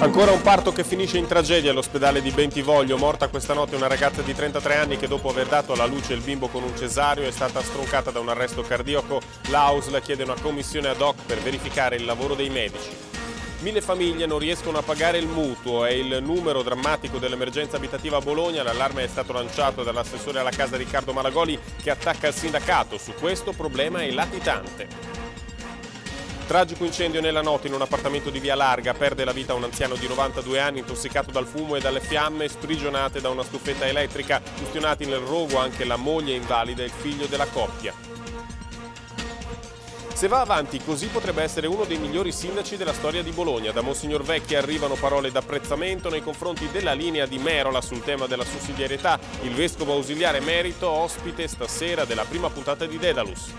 Ancora un parto che finisce in tragedia all'ospedale di Bentivoglio, morta questa notte una ragazza di 33 anni che dopo aver dato alla luce il bimbo con un cesario è stata stroncata da un arresto cardiaco. L'AUS la chiede una commissione ad hoc per verificare il lavoro dei medici. Mille famiglie non riescono a pagare il mutuo, è il numero drammatico dell'emergenza abitativa a Bologna, l'allarme è stato lanciato dall'assessore alla casa Riccardo Malagoli che attacca il sindacato, su questo problema è latitante. Tragico incendio nella notte in un appartamento di Via Larga, perde la vita un anziano di 92 anni intossicato dal fumo e dalle fiamme sprigionate da una stufetta elettrica, ustionati nel rogo anche la moglie invalida e il figlio della coppia. Se va avanti così potrebbe essere uno dei migliori sindaci della storia di Bologna. Da Monsignor Vecchi arrivano parole d'apprezzamento nei confronti della linea di Merola sul tema della sussidiarietà. Il vescovo ausiliare merito ospite stasera della prima puntata di Dedalus.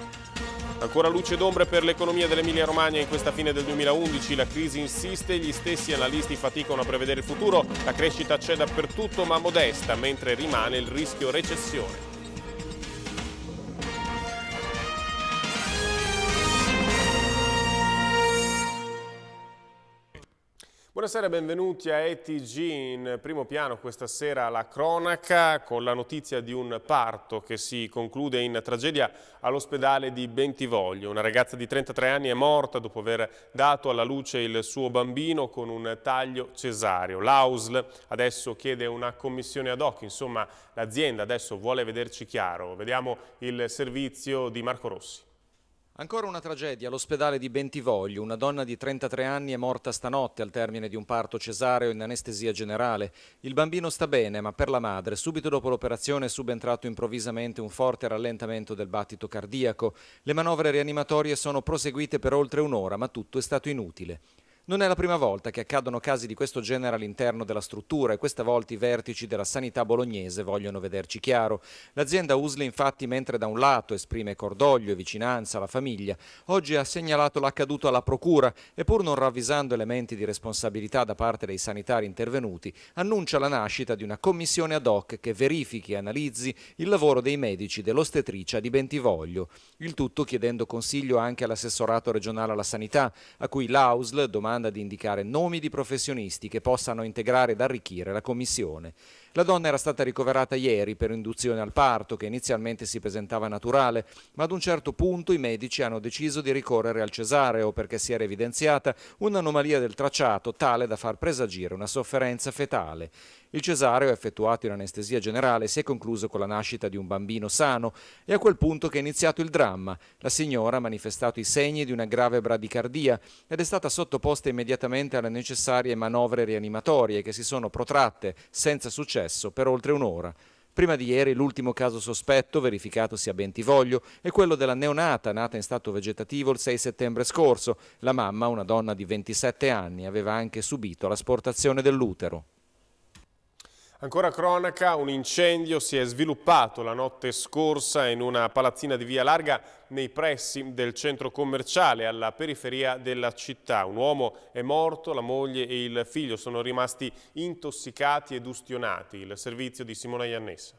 Ancora luce d'ombre per l'economia dell'Emilia Romagna in questa fine del 2011, la crisi insiste, gli stessi analisti faticano a prevedere il futuro, la crescita c'è dappertutto ma modesta, mentre rimane il rischio recessione. Buonasera e benvenuti a ETG in primo piano questa sera la cronaca con la notizia di un parto che si conclude in tragedia all'ospedale di Bentivoglio. Una ragazza di 33 anni è morta dopo aver dato alla luce il suo bambino con un taglio cesareo. L'AUSL adesso chiede una commissione ad hoc, insomma l'azienda adesso vuole vederci chiaro. Vediamo il servizio di Marco Rossi. Ancora una tragedia all'ospedale di Bentivoglio. Una donna di 33 anni è morta stanotte al termine di un parto cesareo in anestesia generale. Il bambino sta bene, ma per la madre, subito dopo l'operazione è subentrato improvvisamente un forte rallentamento del battito cardiaco. Le manovre rianimatorie sono proseguite per oltre un'ora, ma tutto è stato inutile. Non è la prima volta che accadono casi di questo genere all'interno della struttura e questa volta i vertici della sanità bolognese vogliono vederci chiaro. L'azienda Usle infatti mentre da un lato esprime cordoglio e vicinanza alla famiglia, oggi ha segnalato l'accaduto alla procura e pur non ravvisando elementi di responsabilità da parte dei sanitari intervenuti, annuncia la nascita di una commissione ad hoc che verifichi e analizzi il lavoro dei medici dell'ostetricia di Bentivoglio. Il tutto chiedendo consiglio anche all'assessorato regionale alla sanità, a cui l'AUSL domanda domanda di indicare nomi di professionisti che possano integrare ed arricchire la Commissione. La donna era stata ricoverata ieri per induzione al parto, che inizialmente si presentava naturale, ma ad un certo punto i medici hanno deciso di ricorrere al cesareo perché si era evidenziata un'anomalia del tracciato tale da far presagire una sofferenza fetale. Il cesareo, effettuato in anestesia generale, si è concluso con la nascita di un bambino sano e a quel punto che è iniziato il dramma. La signora ha manifestato i segni di una grave bradicardia ed è stata sottoposta immediatamente alle necessarie manovre rianimatorie che si sono protratte senza successo processo per oltre un'ora. Prima di ieri l'ultimo caso sospetto verificatosi a Bentivoglio è quello della neonata nata in stato vegetativo il 6 settembre scorso. La mamma, una donna di 27 anni, aveva anche subito l'asportazione dell'utero. Ancora cronaca, un incendio si è sviluppato la notte scorsa in una palazzina di Via Larga nei pressi del centro commerciale alla periferia della città. Un uomo è morto, la moglie e il figlio sono rimasti intossicati ed ustionati. Il servizio di Simona Iannessa.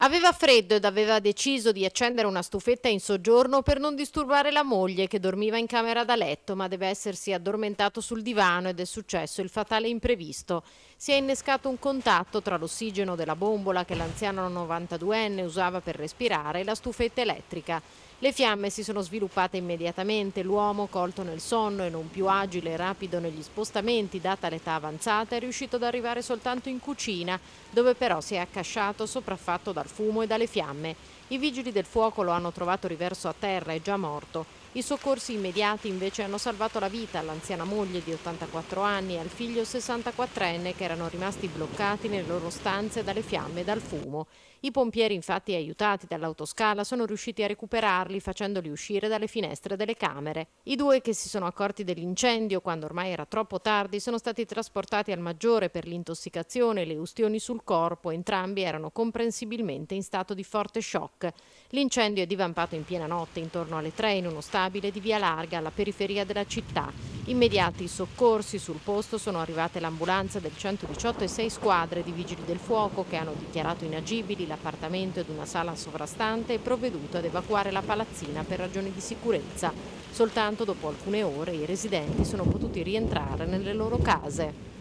Aveva freddo ed aveva deciso di accendere una stufetta in soggiorno per non disturbare la moglie che dormiva in camera da letto ma deve essersi addormentato sul divano ed è successo il fatale imprevisto. Si è innescato un contatto tra l'ossigeno della bombola che l'anziano 92enne usava per respirare e la stufetta elettrica. Le fiamme si sono sviluppate immediatamente, l'uomo colto nel sonno e non più agile e rapido negli spostamenti, data l'età avanzata, è riuscito ad arrivare soltanto in cucina, dove però si è accasciato sopraffatto dal fumo e dalle fiamme. I vigili del fuoco lo hanno trovato riverso a terra e già morto. I soccorsi immediati invece hanno salvato la vita all'anziana moglie di 84 anni e al figlio 64enne che erano rimasti bloccati nelle loro stanze dalle fiamme e dal fumo. I pompieri infatti aiutati dall'autoscala sono riusciti a recuperarli facendoli uscire dalle finestre delle camere. I due che si sono accorti dell'incendio quando ormai era troppo tardi sono stati trasportati al maggiore per l'intossicazione e le ustioni sul corpo, entrambi erano comprensibilmente in stato di forte shock. L'incendio è divampato in piena notte intorno alle 3 in uno stadio stabile di Via Larga alla periferia della città. Immediati soccorsi, sul posto sono arrivate l'ambulanza del 118 e sei squadre di vigili del fuoco che hanno dichiarato inagibili l'appartamento ed una sala sovrastante e provveduto ad evacuare la palazzina per ragioni di sicurezza. Soltanto dopo alcune ore i residenti sono potuti rientrare nelle loro case.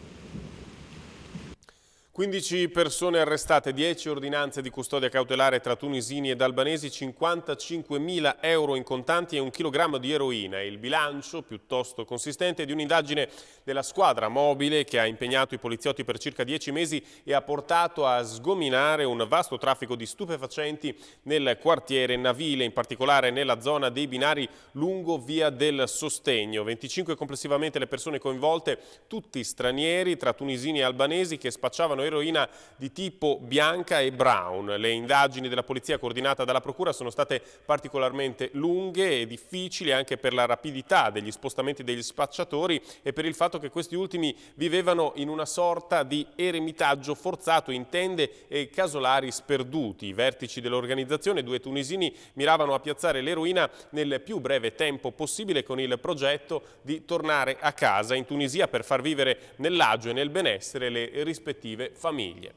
15 persone arrestate, 10 ordinanze di custodia cautelare tra tunisini ed albanesi, 55.000 euro in contanti e un chilogrammo di eroina. Il bilancio piuttosto consistente di un'indagine della squadra mobile che ha impegnato i poliziotti per circa 10 mesi e ha portato a sgominare un vasto traffico di stupefacenti nel quartiere Navile, in particolare nella zona dei binari lungo via del Sostegno. 25 complessivamente le persone coinvolte, tutti stranieri tra tunisini e albanesi che spacciavano eroina di tipo bianca e brown. Le indagini della polizia coordinata dalla procura sono state particolarmente lunghe e difficili anche per la rapidità degli spostamenti degli spacciatori e per il fatto che questi ultimi vivevano in una sorta di eremitaggio forzato in tende e casolari sperduti. I vertici dell'organizzazione, due tunisini, miravano a piazzare l'eroina nel più breve tempo possibile con il progetto di tornare a casa in Tunisia per far vivere nell'agio e nel benessere le rispettive famiglie.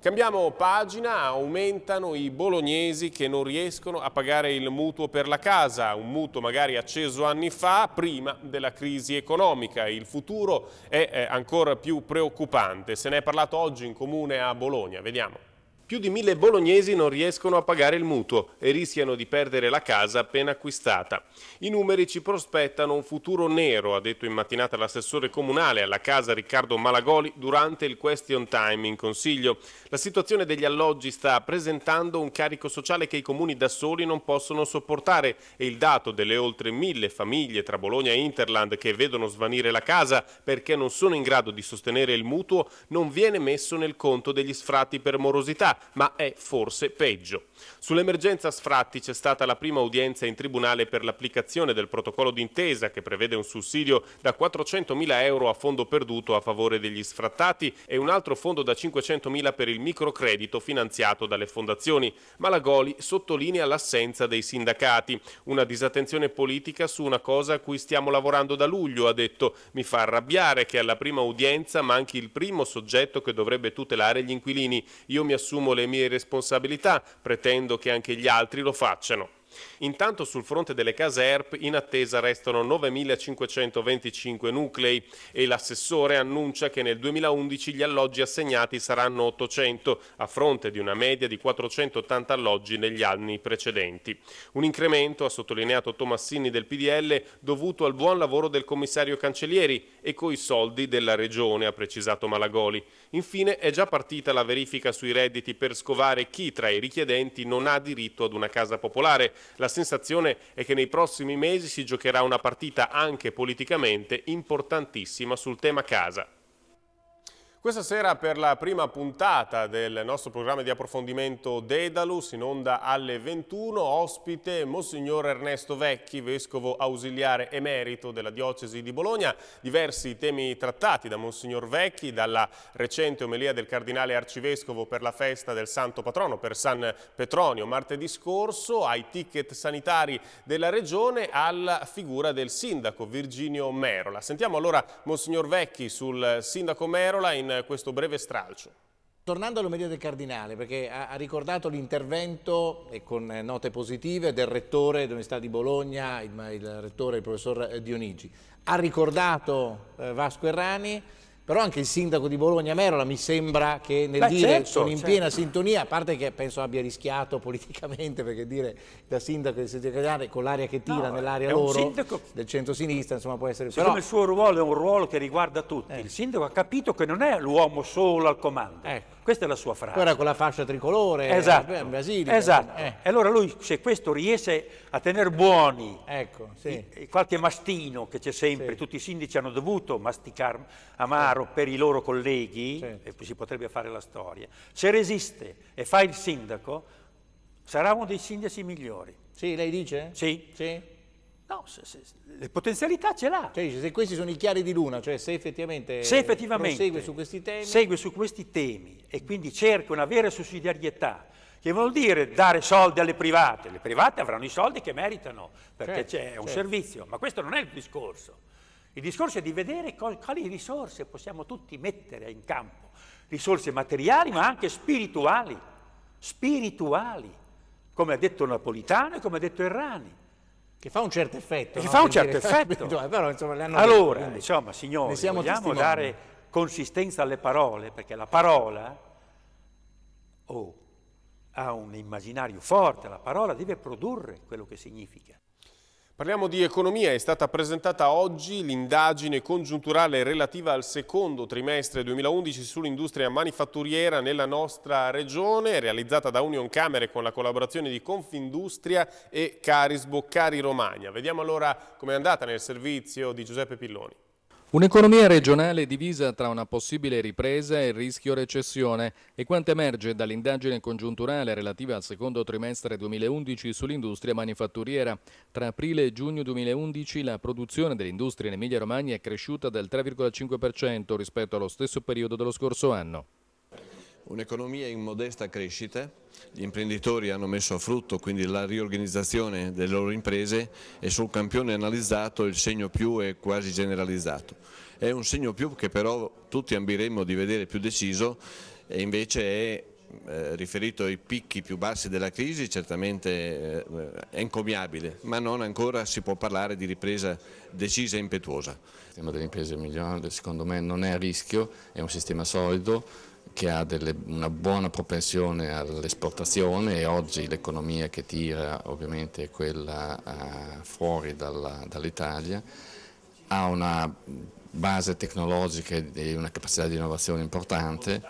Cambiamo pagina, aumentano i bolognesi che non riescono a pagare il mutuo per la casa, un mutuo magari acceso anni fa, prima della crisi economica. Il futuro è eh, ancora più preoccupante. Se ne è parlato oggi in comune a Bologna, vediamo. Più di mille bolognesi non riescono a pagare il mutuo e rischiano di perdere la casa appena acquistata. I numeri ci prospettano un futuro nero, ha detto in mattinata l'assessore comunale alla casa Riccardo Malagoli durante il question time in consiglio. La situazione degli alloggi sta presentando un carico sociale che i comuni da soli non possono sopportare e il dato delle oltre mille famiglie tra Bologna e Interland che vedono svanire la casa perché non sono in grado di sostenere il mutuo non viene messo nel conto degli sfratti per morosità ma è forse peggio. Sull'emergenza sfratti c'è stata la prima udienza in tribunale per l'applicazione del protocollo d'intesa che prevede un sussidio da 400.000 euro a fondo perduto a favore degli sfrattati e un altro fondo da 500.000 per il microcredito finanziato dalle fondazioni. Ma la Goli sottolinea l'assenza dei sindacati. Una disattenzione politica su una cosa a cui stiamo lavorando da luglio, ha detto. Mi fa arrabbiare che alla prima udienza manchi il primo soggetto che dovrebbe tutelare gli inquilini. Io mi assumo assumo le mie responsabilità, pretendo che anche gli altri lo facciano. Intanto sul fronte delle case ERP in attesa restano 9.525 nuclei e l'assessore annuncia che nel 2011 gli alloggi assegnati saranno 800 a fronte di una media di 480 alloggi negli anni precedenti. Un incremento, ha sottolineato Tomassini del PDL, dovuto al buon lavoro del commissario Cancellieri e coi soldi della regione, ha precisato Malagoli. Infine è già partita la verifica sui redditi per scovare chi tra i richiedenti non ha diritto ad una casa popolare la sensazione è che nei prossimi mesi si giocherà una partita anche politicamente importantissima sul tema casa. Questa sera per la prima puntata del nostro programma di approfondimento Dedalus in onda alle 21 ospite Monsignor Ernesto Vecchi, vescovo ausiliare emerito della diocesi di Bologna. Diversi temi trattati da Monsignor Vecchi, dalla recente omelia del cardinale arcivescovo per la festa del santo patrono per San Petronio martedì scorso, ai ticket sanitari della regione, alla figura del sindaco Virginio Merola. Sentiamo allora Monsignor Vecchi sul sindaco Merola in questo breve stralcio. Tornando all'Omeria del Cardinale, perché ha, ha ricordato l'intervento, e con eh, note positive, del rettore dell'Università di Bologna, il, il, rettore, il professor eh, Dionigi. Ha ricordato eh, Vasco Errani, però anche il sindaco di Bologna Merola mi sembra che nel Beh, dire certo, sono in certo. piena sintonia, a parte che penso abbia rischiato politicamente perché dire da sindaco del segretario con l'aria che tira no, nell'area loro sindaco, del centro-sinistra insomma può essere... Siccome però, il suo ruolo è un ruolo che riguarda tutti, eh. il sindaco ha capito che non è l'uomo solo al comando. Ecco questa è la sua frase. Guarda con la fascia tricolore, eh, esatto. in Brasile. Esatto. Eh. E allora lui, se questo riesce a tenere buoni ecco, sì. qualche mastino che c'è sempre, sì. tutti i sindaci hanno dovuto masticare amaro sì. per i loro colleghi, certo. e si potrebbe fare la storia. Se resiste e fa il sindaco, sarà uno dei sindaci migliori. Sì, lei dice? Sì. sì. No, se, se, le potenzialità ce l'ha. Cioè, se questi sono i chiari di luna, cioè se effettivamente, se effettivamente segue su questi temi... Segue su questi temi e quindi cerca una vera sussidiarietà, che vuol dire dare soldi alle private. Le private avranno i soldi che meritano, perché certo, c'è certo, un certo. servizio, ma questo non è il discorso. Il discorso è di vedere quali risorse possiamo tutti mettere in campo, risorse materiali ma anche spirituali, spirituali, come ha detto Napolitano e come ha detto Errani. Che fa un certo effetto. Che no? fa un certo effetto. Però, insomma, allora, detto, insomma, signori, vogliamo testimoni. dare consistenza alle parole, perché la parola oh, ha un immaginario forte, la parola deve produrre quello che significa. Parliamo di economia, è stata presentata oggi l'indagine congiunturale relativa al secondo trimestre 2011 sull'industria manifatturiera nella nostra regione, realizzata da Union Camere con la collaborazione di Confindustria e Carisbo Cari Romagna. Vediamo allora com'è andata nel servizio di Giuseppe Pilloni. Un'economia regionale divisa tra una possibile ripresa e il rischio recessione e quanto emerge dall'indagine congiunturale relativa al secondo trimestre 2011 sull'industria manifatturiera. Tra aprile e giugno 2011 la produzione dell'industria in Emilia-Romagna è cresciuta del 3,5% rispetto allo stesso periodo dello scorso anno. Un'economia in modesta crescita, gli imprenditori hanno messo a frutto quindi la riorganizzazione delle loro imprese e sul campione analizzato il segno più è quasi generalizzato. È un segno più che però tutti ambiremmo di vedere più deciso e invece è eh, riferito ai picchi più bassi della crisi certamente eh, è encomiabile, ma non ancora si può parlare di ripresa decisa e impetuosa. Il sistema delle imprese migliore secondo me non è a rischio, è un sistema solido, che ha delle, una buona propensione all'esportazione e oggi l'economia che tira ovviamente è quella uh, fuori dall'Italia, dall ha una base tecnologica e una capacità di innovazione importante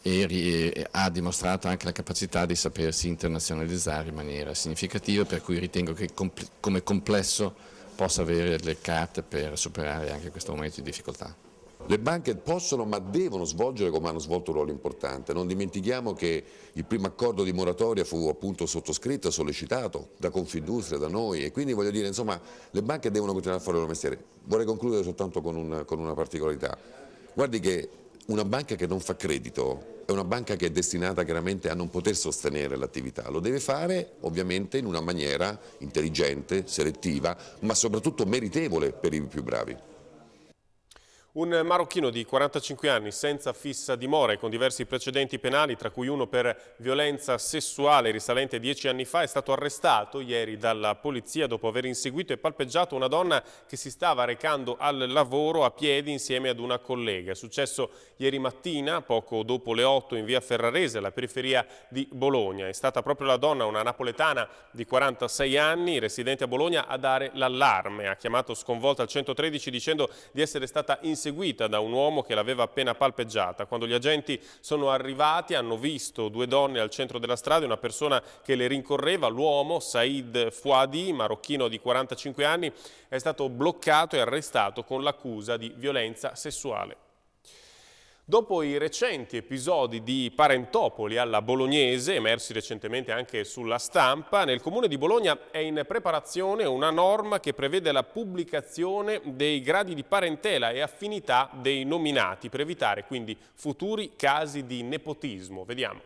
e, ha dimostrato anche la capacità di sapersi internazionalizzare in maniera significativa per cui ritengo che compl come complesso possa avere le carte per superare anche questo momento di difficoltà. Le banche possono ma devono svolgere come hanno svolto un ruolo importante. Non dimentichiamo che il primo accordo di moratoria fu appunto sottoscritto, sollecitato da Confindustria, da noi e quindi voglio dire insomma le banche devono continuare a fare il loro mestiere. Vorrei concludere soltanto con, un, con una particolarità. Guardi che una banca che non fa credito è una banca che è destinata chiaramente a non poter sostenere l'attività, lo deve fare ovviamente in una maniera intelligente, selettiva, ma soprattutto meritevole per i più bravi. Un marocchino di 45 anni senza fissa dimora e con diversi precedenti penali, tra cui uno per violenza sessuale risalente dieci anni fa, è stato arrestato ieri dalla polizia dopo aver inseguito e palpeggiato una donna che si stava recando al lavoro a piedi insieme ad una collega. È successo ieri mattina, poco dopo le 8, in via Ferrarese, alla periferia di Bologna. È stata proprio la donna, una napoletana di 46 anni, residente a Bologna, a dare l'allarme. Ha chiamato sconvolta al 113 dicendo di essere stata inseguita inseguita da un uomo che l'aveva appena palpeggiata. Quando gli agenti sono arrivati hanno visto due donne al centro della strada e una persona che le rincorreva. L'uomo, Said Fouadi, marocchino di 45 anni, è stato bloccato e arrestato con l'accusa di violenza sessuale. Dopo i recenti episodi di parentopoli alla bolognese, emersi recentemente anche sulla stampa, nel comune di Bologna è in preparazione una norma che prevede la pubblicazione dei gradi di parentela e affinità dei nominati, per evitare quindi futuri casi di nepotismo. Vediamo.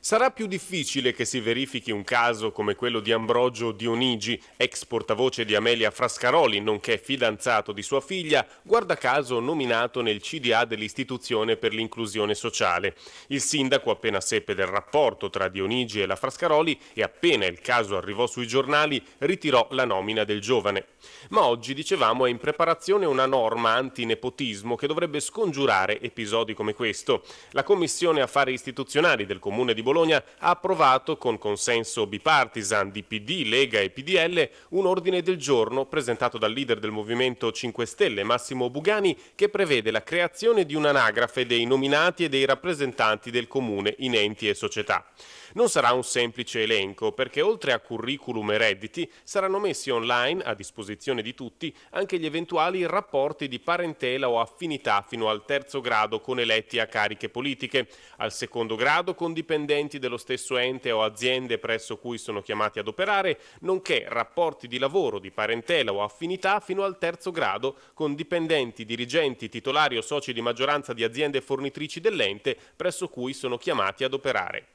Sarà più difficile che si verifichi un caso come quello di Ambrogio Dionigi, ex portavoce di Amelia Frascaroli, nonché fidanzato di sua figlia, guarda caso nominato nel CDA dell'Istituzione per l'inclusione sociale. Il sindaco appena seppe del rapporto tra Dionigi e la Frascaroli e appena il caso arrivò sui giornali ritirò la nomina del giovane. Ma oggi, dicevamo, è in preparazione una norma antinepotismo che dovrebbe scongiurare episodi come questo. La Commissione Affari Istituzionali del Comune di Bologna ha approvato con consenso bipartisan di PD, Lega e PDL un ordine del giorno presentato dal leader del Movimento 5 Stelle Massimo Bugani che prevede la creazione di un'anagrafe dei nominati e dei rappresentanti del comune in enti e società. Non sarà un semplice elenco, perché oltre a curriculum e redditi saranno messi online, a disposizione di tutti, anche gli eventuali rapporti di parentela o affinità fino al terzo grado con eletti a cariche politiche, al secondo grado con dipendenti dello stesso ente o aziende presso cui sono chiamati ad operare, nonché rapporti di lavoro, di parentela o affinità fino al terzo grado con dipendenti, dirigenti, titolari o soci di maggioranza di aziende fornitrici dell'ente presso cui sono chiamati ad operare.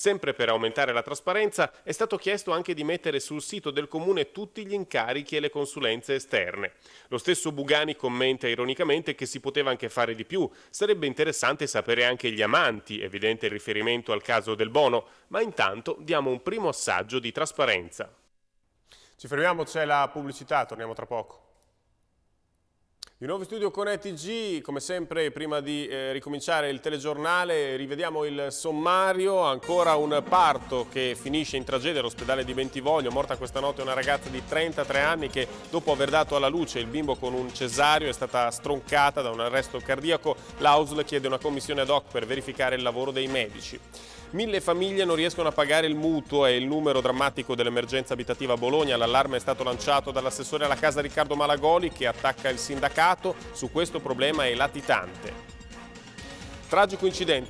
Sempre per aumentare la trasparenza è stato chiesto anche di mettere sul sito del comune tutti gli incarichi e le consulenze esterne. Lo stesso Bugani commenta ironicamente che si poteva anche fare di più. Sarebbe interessante sapere anche gli amanti, evidente riferimento al caso del Bono, ma intanto diamo un primo assaggio di trasparenza. Ci fermiamo, c'è la pubblicità, torniamo tra poco. Di nuovo in studio con ETG, come sempre prima di eh, ricominciare il telegiornale rivediamo il sommario, ancora un parto che finisce in tragedia all'ospedale di Bentivoglio, morta questa notte una ragazza di 33 anni che dopo aver dato alla luce il bimbo con un cesario è stata stroncata da un arresto cardiaco, l'AUSL chiede una commissione ad hoc per verificare il lavoro dei medici. Mille famiglie non riescono a pagare il mutuo e il numero drammatico dell'emergenza abitativa a Bologna. L'allarme è stato lanciato dall'assessore alla casa Riccardo Malagoli che attacca il sindacato. Su questo problema è latitante. Tragico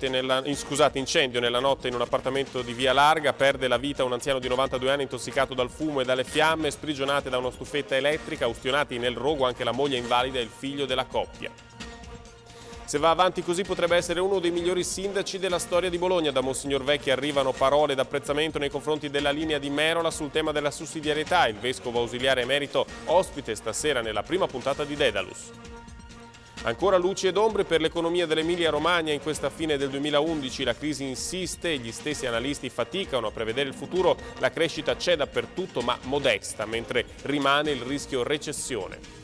nella, scusate, incendio nella notte in un appartamento di Via Larga, perde la vita un anziano di 92 anni intossicato dal fumo e dalle fiamme, sprigionate da una stufetta elettrica, ustionati nel rogo anche la moglie invalida e il figlio della coppia. Se va avanti così potrebbe essere uno dei migliori sindaci della storia di Bologna. Da Monsignor Vecchi arrivano parole d'apprezzamento nei confronti della linea di Merola sul tema della sussidiarietà. Il vescovo ausiliare emerito ospite stasera nella prima puntata di Dedalus. Ancora luci ed ombre per l'economia dell'Emilia-Romagna in questa fine del 2011. La crisi insiste, e gli stessi analisti faticano a prevedere il futuro. La crescita c'è dappertutto ma modesta, mentre rimane il rischio recessione.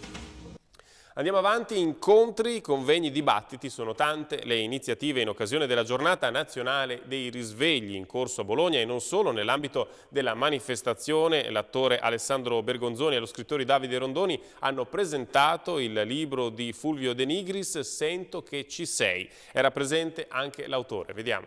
Andiamo avanti, incontri, convegni, dibattiti, sono tante le iniziative in occasione della giornata nazionale dei risvegli in corso a Bologna e non solo nell'ambito della manifestazione. L'attore Alessandro Bergonzoni e lo scrittore Davide Rondoni hanno presentato il libro di Fulvio De Nigris, Sento che ci sei. Era presente anche l'autore, vediamo.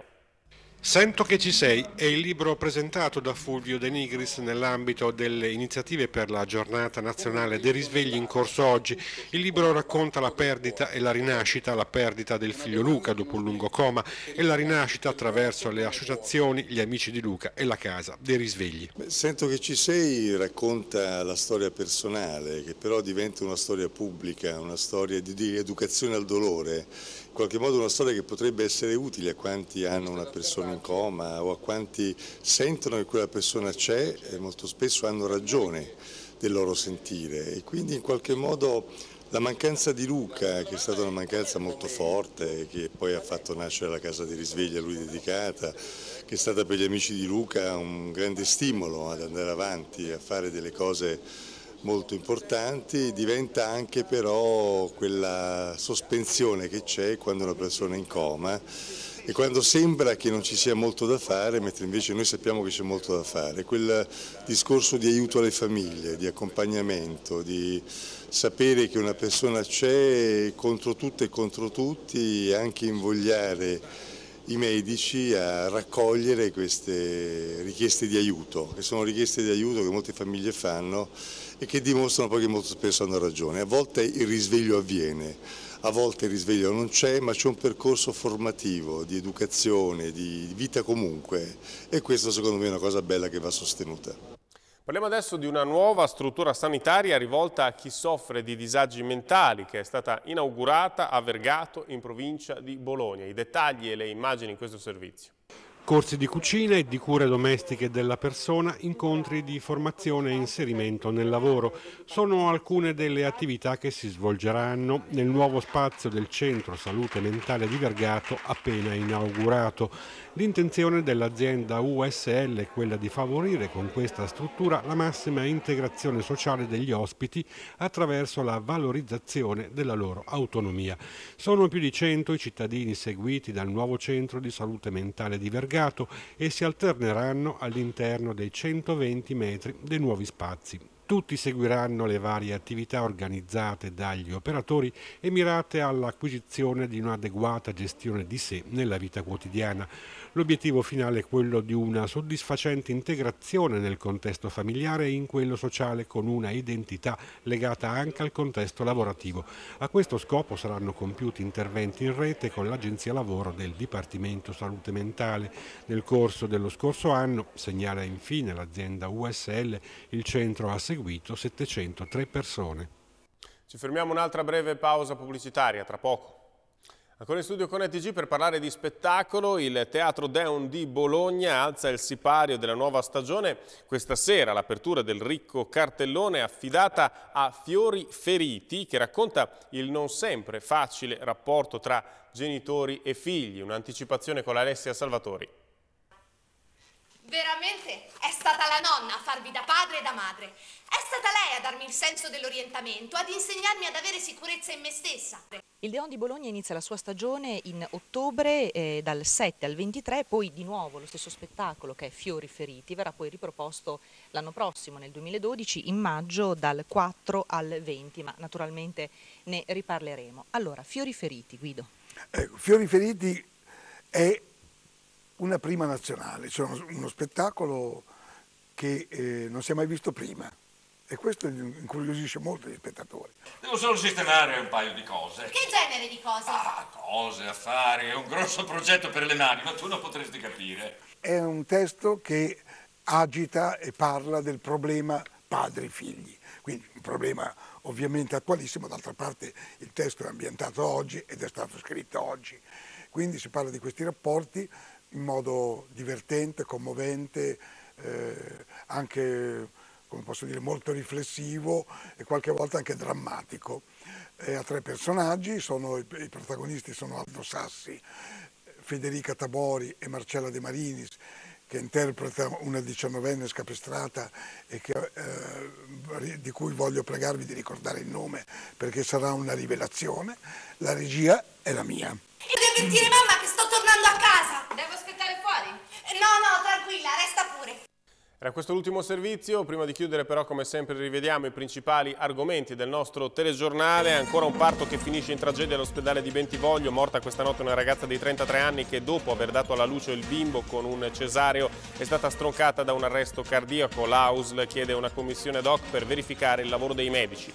Sento che ci sei è il libro presentato da Fulvio De Nigris nell'ambito delle iniziative per la giornata nazionale dei risvegli in corso oggi. Il libro racconta la perdita e la rinascita, la perdita del figlio Luca dopo un lungo coma e la rinascita attraverso le associazioni, gli amici di Luca e la casa dei risvegli. Sento che ci sei racconta la storia personale che però diventa una storia pubblica, una storia di, di educazione al dolore qualche modo una storia che potrebbe essere utile a quanti hanno una persona in coma o a quanti sentono che quella persona c'è e molto spesso hanno ragione del loro sentire e quindi in qualche modo la mancanza di Luca, che è stata una mancanza molto forte, che poi ha fatto nascere la casa di risveglia a lui dedicata, che è stata per gli amici di Luca un grande stimolo ad andare avanti, a fare delle cose molto importanti, diventa anche però quella sospensione che c'è quando una persona è in coma e quando sembra che non ci sia molto da fare, mentre invece noi sappiamo che c'è molto da fare, quel discorso di aiuto alle famiglie, di accompagnamento, di sapere che una persona c'è contro tutte e contro tutti e anche invogliare i medici a raccogliere queste richieste di aiuto, che sono richieste di aiuto che molte famiglie fanno e che dimostrano poi che molto spesso hanno ragione. A volte il risveglio avviene, a volte il risveglio non c'è, ma c'è un percorso formativo, di educazione, di vita comunque e questa secondo me è una cosa bella che va sostenuta. Parliamo adesso di una nuova struttura sanitaria rivolta a chi soffre di disagi mentali che è stata inaugurata a Vergato in provincia di Bologna. I dettagli e le immagini in questo servizio. Corsi di cucina e di cure domestiche della persona, incontri di formazione e inserimento nel lavoro sono alcune delle attività che si svolgeranno nel nuovo spazio del Centro Salute Mentale di Vergato appena inaugurato. L'intenzione dell'azienda USL è quella di favorire con questa struttura la massima integrazione sociale degli ospiti attraverso la valorizzazione della loro autonomia. Sono più di 100 i cittadini seguiti dal nuovo centro di salute mentale di Vergato e si alterneranno all'interno dei 120 metri dei nuovi spazi. Tutti seguiranno le varie attività organizzate dagli operatori e mirate all'acquisizione di un'adeguata gestione di sé nella vita quotidiana. L'obiettivo finale è quello di una soddisfacente integrazione nel contesto familiare e in quello sociale con una identità legata anche al contesto lavorativo. A questo scopo saranno compiuti interventi in rete con l'Agenzia Lavoro del Dipartimento Salute Mentale. Nel corso dello scorso anno, segnala infine l'azienda USL, il centro ha seguito 703 persone. Ci fermiamo un'altra breve pausa pubblicitaria, tra poco. Ancora in studio con ETG per parlare di spettacolo, il Teatro Deon di Bologna alza il sipario della nuova stagione. Questa sera l'apertura del ricco cartellone affidata a Fiori Feriti che racconta il non sempre facile rapporto tra genitori e figli, un'anticipazione con Alessia Salvatori. Veramente è stata la nonna a farvi da padre e da madre. È stata lei a darmi il senso dell'orientamento, ad insegnarmi ad avere sicurezza in me stessa. Il Deon di Bologna inizia la sua stagione in ottobre eh, dal 7 al 23, poi di nuovo lo stesso spettacolo che è Fiori Feriti verrà poi riproposto l'anno prossimo, nel 2012, in maggio dal 4 al 20, ma naturalmente ne riparleremo. Allora, Fiori Feriti, Guido. Ecco, Fiori Feriti è una prima nazionale, cioè uno spettacolo che eh, non si è mai visto prima e questo incuriosisce molto gli spettatori. Devo solo sistemare un paio di cose. Che genere di cose? Ah, cose, affari, è un grosso progetto per le mani, ma tu non potresti capire. È un testo che agita e parla del problema padri-figli, quindi un problema ovviamente attualissimo, d'altra parte il testo è ambientato oggi ed è stato scritto oggi, quindi si parla di questi rapporti in modo divertente, commovente, eh, anche come posso dire, molto riflessivo e qualche volta anche drammatico. Eh, ha tre personaggi, sono, i, protagonisti sono Aldo Sassi, Federica Tabori e Marcella De Marinis, che interpreta una diciannovenne scapestrata che, eh, di cui voglio pregarvi di ricordare il nome perché sarà una rivelazione. La regia è la mia. E devi dire mamma che sto tornando a casa! Era questo l'ultimo servizio, prima di chiudere però come sempre rivediamo i principali argomenti del nostro telegiornale, ancora un parto che finisce in tragedia all'ospedale di Bentivoglio, morta questa notte una ragazza di 33 anni che dopo aver dato alla luce il bimbo con un cesareo è stata stroncata da un arresto cardiaco, l'AUSL chiede una commissione DOC per verificare il lavoro dei medici.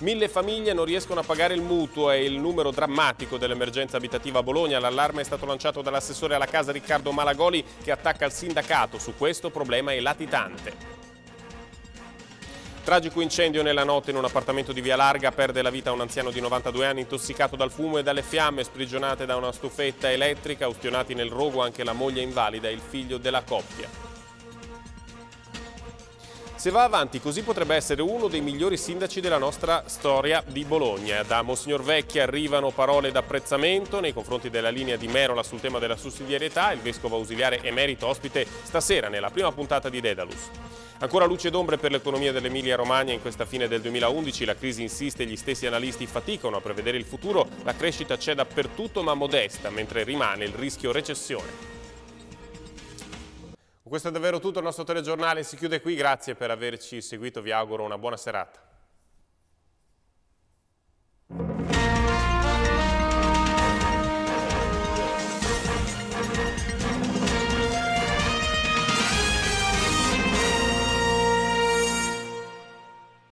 Mille famiglie non riescono a pagare il mutuo, e il numero drammatico dell'emergenza abitativa a Bologna. L'allarme è stato lanciato dall'assessore alla casa Riccardo Malagoli che attacca il sindacato. Su questo problema è latitante. Tragico incendio nella notte in un appartamento di Via Larga, perde la vita un anziano di 92 anni intossicato dal fumo e dalle fiamme, sprigionate da una stufetta elettrica, ustionati nel rogo anche la moglie invalida e il figlio della coppia. Se va avanti così potrebbe essere uno dei migliori sindaci della nostra storia di Bologna. Da Monsignor Vecchi arrivano parole d'apprezzamento nei confronti della linea di Merola sul tema della sussidiarietà, il vescovo ausiliare emerito ospite stasera nella prima puntata di Dedalus. Ancora luce ed ombre per l'economia dell'Emilia-Romagna in questa fine del 2011, la crisi insiste e gli stessi analisti faticano a prevedere il futuro, la crescita c'è dappertutto ma modesta, mentre rimane il rischio recessione questo è davvero tutto, il nostro telegiornale si chiude qui, grazie per averci seguito, vi auguro una buona serata.